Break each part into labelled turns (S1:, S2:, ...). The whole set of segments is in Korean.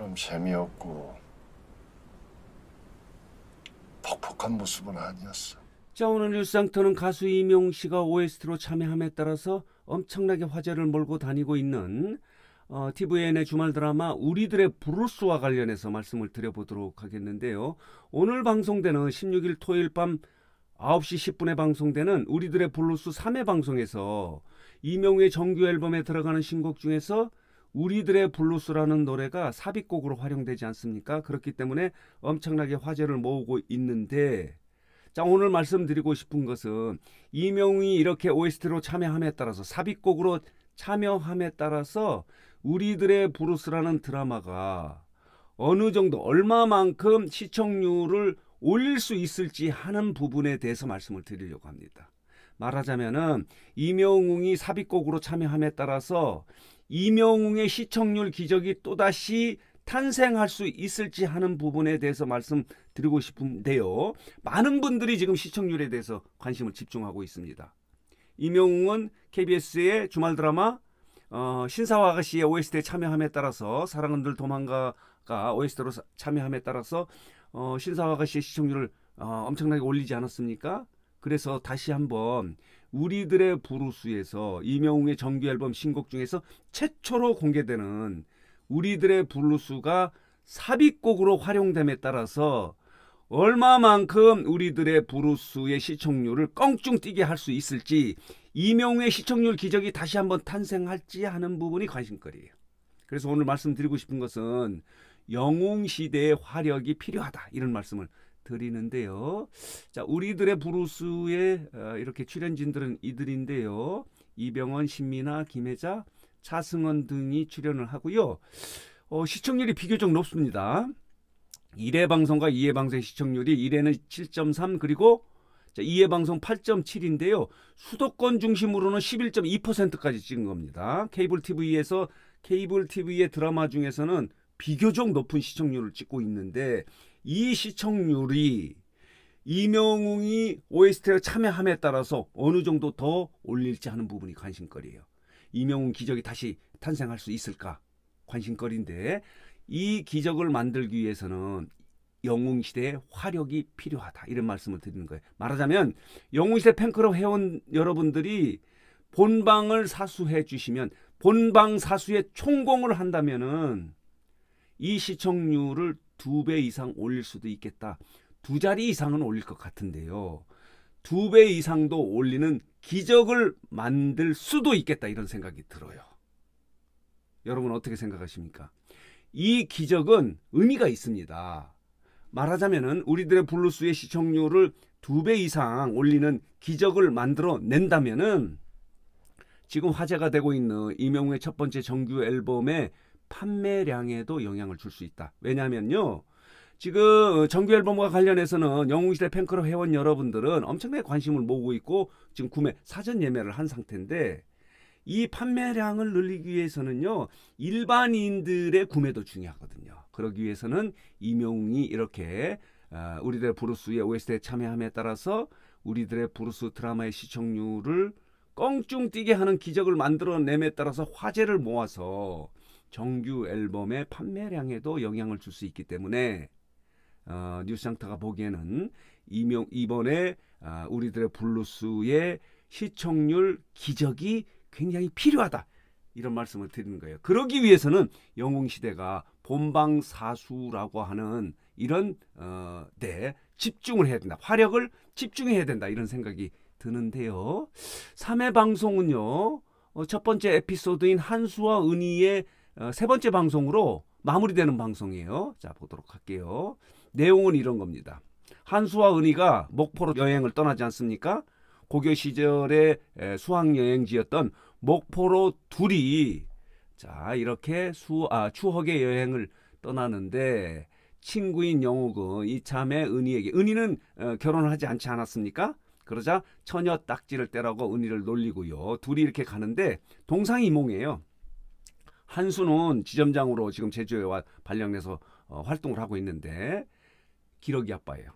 S1: 그처럼 재미없고 퍽퍽한 모습은 아니었어. 짜오는 일상터는 가수 이명 씨가 OST로 참여함에 따라서 엄청나게 화제를 몰고 다니고 있는 어, TVN의 주말 드라마 우리들의 브루스와 관련해서 말씀을 드려보도록 하겠는데요. 오늘 방송되는 16일 토요일 밤 9시 10분에 방송되는 우리들의 블루스 3회 방송에서 이명우의 정규 앨범에 들어가는 신곡 중에서 우리들의 블루스라는 노래가 삽입곡으로 활용되지 않습니까? 그렇기 때문에 엄청나게 화제를 모으고 있는데 자 오늘 말씀드리고 싶은 것은 이명웅이 이렇게 OST로 참여함에 따라서 삽입곡으로 참여함에 따라서 우리들의 블루스라는 드라마가 어느 정도 얼마만큼 시청률을 올릴 수 있을지 하는 부분에 대해서 말씀을 드리려고 합니다. 말하자면은 이명웅이 삽입곡으로 참여함에 따라서 이명웅의 시청률 기적이 또다시 탄생할 수 있을지 하는 부분에 대해서 말씀드리고 싶은데요. 많은 분들이 지금 시청률에 대해서 관심을 집중하고 있습니다. 이명웅은 KBS의 주말 드라마 어, 신사와 아가씨의 OST에 참여함에 따라서 사랑은 늘 도망가가 OST로 참여함에 따라서 어, 신사와 아가씨의 시청률을 어, 엄청나게 올리지 않았습니까? 그래서 다시 한번 우리들의 브루스에서 이명웅의 정규 앨범 신곡 중에서 최초로 공개되는 우리들의 블루스가 삽입곡으로 활용됨에 따라서 얼마만큼 우리들의 브루스의 시청률을 껑충 뛰게 할 수 있을지 이명웅의 시청률 기적이 다시 한번 탄생할지 하는 부분이 관심거리예요. 그래서 오늘 말씀드리고 싶은 것은 영웅 시대의 화력이 필요하다 이런 말씀을 드리는데요. 자, 우리들의 브루스에 어, 이렇게 출연진들은 이들인데요. 이병헌, 신민아, 김혜자, 차승원 등이 출연을 하고요. 어, 시청률이 비교적 높습니다. 1회 방송과 2회 방송의 시청률이 1회는 7.3 그리고 2회 방송 8.7인데요. 수도권 중심으로는 11.2%까지 찍은 겁니다. 케이블 TV에서 케이블 TV의 드라마 중에서는 비교적 높은 시청률을 찍고 있는데 이 시청률이 이명웅이 OST에 참여함에 따라서 어느 정도 더 올릴지 하는 부분이 관심거리예요. 이명웅 기적이 다시 탄생할 수 있을까? 관심거리인데 이 기적을 만들기 위해서는 영웅 시대의 화력이 필요하다. 이런 말씀을 드리는 거예요. 말하자면 영웅 시대 팬클럽 회원 여러분들이 본방을 사수해 주시면 본방 사수에 총공을 한다면은 이 시청률을 두배 이상 올릴 수도 있겠다. 두 자리 이상은 올릴 것 같은데요. 두 배 이상도 올리는 기적을 만들 수도 있겠다 이런 생각이 들어요. 여러분 어떻게 생각하십니까? 이 기적은 의미가 있습니다. 말하자면 우리들의 블루스의 시청률을 두 배 이상 올리는 기적을 만들어 낸다면 지금 화제가 되고 있는 이명우의 첫 번째 정규 앨범에 판매량에도 영향을 줄 수 있다. 왜냐면요. 지금 정규 앨범과 관련해서는 영웅시대 팬클럽 회원 여러분들은 엄청나게 관심을 모으고 있고 지금 구매 사전 예매를 한 상태인데 이 판매량을 늘리기 위해서는요 일반인들의 구매도 중요하거든요. 그러기 위해서는 이명웅이 이렇게 어, 우리들의 브루스의 OST에 참여함에 따라서 우리들의 브루스 드라마의 시청률을 껑충 뛰게 하는 기적을 만들어냄에 따라서 화제를 모아서 정규 앨범의 판매량에도 영향을 줄 수 있기 때문에 어, 뉴스장터가 보기에는 이명, 이번에 어, 우리들의 블루스의 시청률 기적이 굉장히 필요하다. 이런 말씀을 드리는 거예요. 그러기 위해서는 영웅시대가 본방사수라고 하는 이런 어, 데 집중을 해야 된다. 화력을 집중해야 된다. 이런 생각이 드는데요. 3회 방송은요. 어, 첫 번째 에피소드인 한수와 은희의 어, 세 번째 방송으로 마무리되는 방송이에요. 자 보도록 할게요. 내용은 이런 겁니다. 한수와 은희가 목포로 여행을 떠나지 않습니까? 고교 시절의 수학 여행지였던 목포로 둘이 자 이렇게 수, 아, 추억의 여행을 떠나는데 친구인 영욱은 이참에 은희에게 은희는 어, 결혼을 하지 않지 않았습니까? 그러자 처녀 딱지를 떼라고 은희를 놀리고요. 둘이 이렇게 가는데 동상이몽이에요. 한수는 지점장으로 지금 제주에 와 발령내서 어, 활동을 하고 있는데 기러기 아빠예요.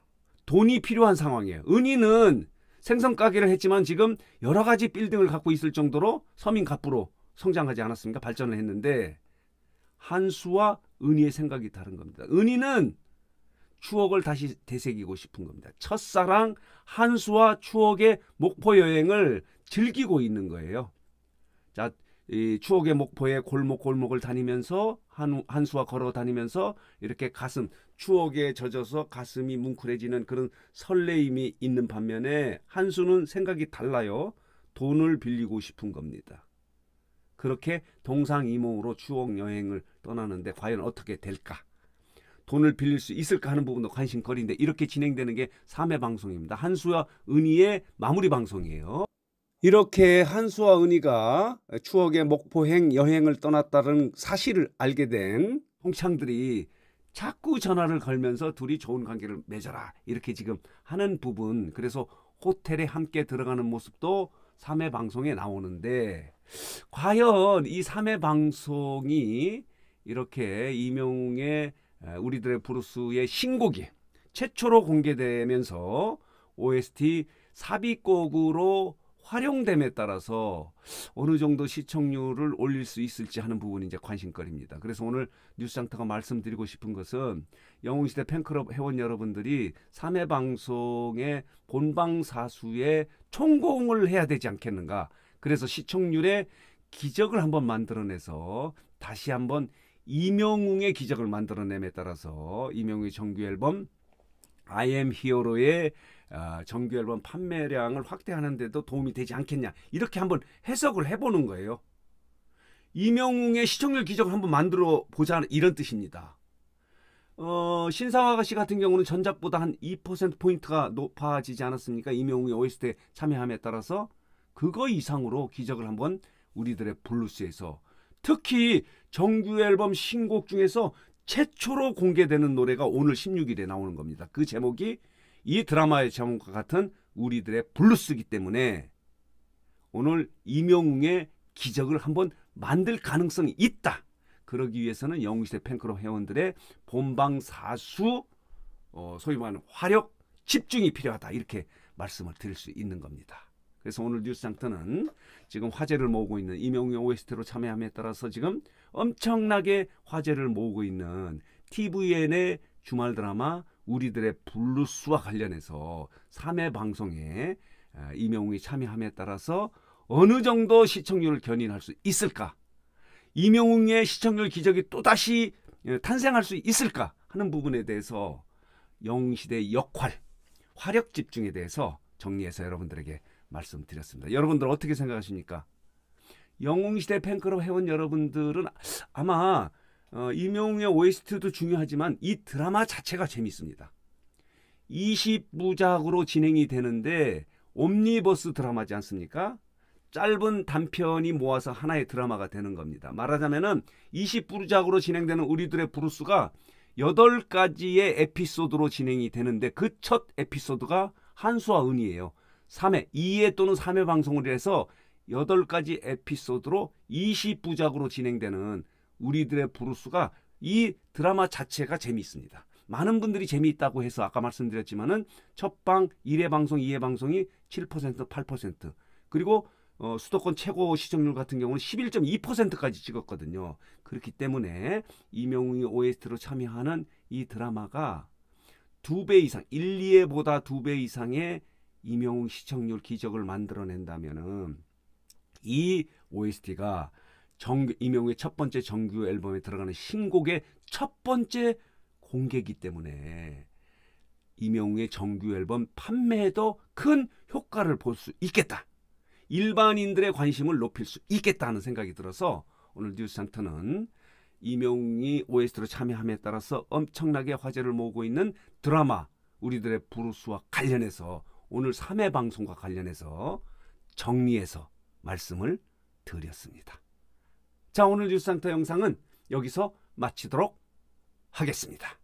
S1: 돈이 필요한 상황이에요. 은희는 생선 가게를 했지만 지금 여러 가지 빌딩을 갖고 있을 정도로 서민 갑부로 성장하지 않았습니까? 발전을 했는데 한수와 은희의 생각이 다른 겁니다. 은희는 추억을 다시 되새기고 싶은 겁니다. 첫사랑 한수와 추억의 목포 여행을 즐기고 있는 거예요. 자, 이 추억의 목포에 골목 골목을 다니면서 한, 한 수와 걸어 다니면서 이렇게 가슴 추억에 젖어서 가슴이 뭉클해지는 그런 설레임이 있는 반면에 한수는 생각이 달라요. 돈을 빌리고 싶은 겁니다. 그렇게 동상이몽으로 추억 여행을 떠나는데 과연 어떻게 될까? 돈을 빌릴 수 있을까 하는 부분도 관심거리인데 이렇게 진행되는 게 3회 방송입니다. 한수와 은희의 마무리 방송이에요. 이렇게 한수와 은희가 추억의 목포행 여행을 떠났다는 사실을 알게 된 홍창들이 자꾸 전화를 걸면서 둘이 좋은 관계를 맺어라 이렇게 지금 하는 부분 그래서 호텔에 함께 들어가는 모습도 3회 방송에 나오는데 과연 이 3회 방송이 이렇게 이명웅의 우리들의 브루스의 신곡이 최초로 공개되면서 OST 삽입곡으로 활용됨에 따라서 어느 정도 시청률을 올릴 수 있을지 하는 부분이 이제 관심거리입니다. 그래서 오늘 뉴스장터가 말씀드리고 싶은 것은 영웅시대 팬클럽 회원 여러분들이 3회 방송의 본방사수에 총공을 해야 되지 않겠는가. 그래서 시청률의 기적을 한번 만들어내서 다시 한번 이명웅의 기적을 만들어냄에 따라서 이명웅의 정규 앨범 I am 히어로의 아, 정규 앨범 판매량을 확대하는 데도 도움이 되지 않겠냐 이렇게 한번 해석을 해보는 거예요. 이명웅의 시청률 기적을 한번 만들어 보자 는 이런 뜻입니다. 어, 신상화가 씨 같은 경우는 전작보다 한 2%포인트가 높아지지 않았습니까? 이명웅의 OST에 참여함에 따라서 그거 이상으로 기적을 한번 우리들의 블루스에서 특히 정규 앨범 신곡 중에서 최초로 공개되는 노래가 오늘 16일에 나오는 겁니다. 그 제목이 이 드라마의 제목과 같은 우리들의 블루스기 이 때문에 오늘 이명웅의 기적을 한번 만들 가능성이 있다. 그러기 위해서는 영웅시대 팬클럽 회원들의 본방사수 어, 소위 말하는 화력 집중이 필요하다 이렇게 말씀을 드릴 수 있는 겁니다. 그래서 오늘 뉴스 장터는 지금 화제를 모으고 있는 이명웅의 OST로 참여함에 따라서 지금 엄청나게 화제를 모으고 있는 TVN의 주말 드라마 우리들의 블루스와 관련해서 3회 방송에 이명웅이 아, 참여함에 따라서 어느 정도 시청률을 견인할 수 있을까? 이명웅의 시청률 기적이 또다시 예, 탄생할 수 있을까? 하는 부분에 대해서 영웅시대 역할, 화력 집중에 대해서 정리해서 여러분들에게 말씀드렸습니다. 여러분들 어떻게 생각하십니까? 영웅시대 팬클럽 회원 여러분들은 아마 어, 이명웅의 OST도 중요하지만 이 드라마 자체가 재밌습니다. 20부작으로 진행이 되는데 옴니버스 드라마지 않습니까? 짧은 단편이 모아서 하나의 드라마가 되는 겁니다. 말하자면 20부작으로 진행되는 우리들의 브루스가 8가지의 에피소드로 진행이 되는데 그 첫 에피소드가 한수와 은이에요. 3회, 2회 또는 3회 방송을 해서 8가지 에피소드로 20부작으로 진행되는 우리들의 부루스가이 드라마 자체가 재미있습니다. 많은 분들이 재미있다고 해서 아까 말씀드렸지만은 첫방 1회 방송, 2회 방송이 7%, 8% 그리고 어, 수도권 최고 시청률 같은 경우는 11.2%까지 찍었거든요. 그렇기 때문에 이명웅이 OST로 참여하는 이 드라마가 두 배 이상, 1, 2회보다 두 배 이상의 이명웅 시청률 기적을 만들어낸다면은 이 OST가 정, 이명우의 첫 번째 정규 앨범에 들어가는 신곡의 첫 번째 공개기 때문에 이명우의 정규 앨범 판매에도 큰 효과를 볼 수 있겠다. 일반인들의 관심을 높일 수 있겠다 는 생각이 들어서 오늘 뉴스 장터는 이명웅이 OST로 참여함에 따라서 엄청나게 화제를 모으고 있는 드라마 우리들의 브루스와 관련해서 오늘 3회 방송과 관련해서 정리해서 말씀을 드렸습니다. 자 오늘 뉴스상터 영상은 여기서 마치도록 하겠습니다.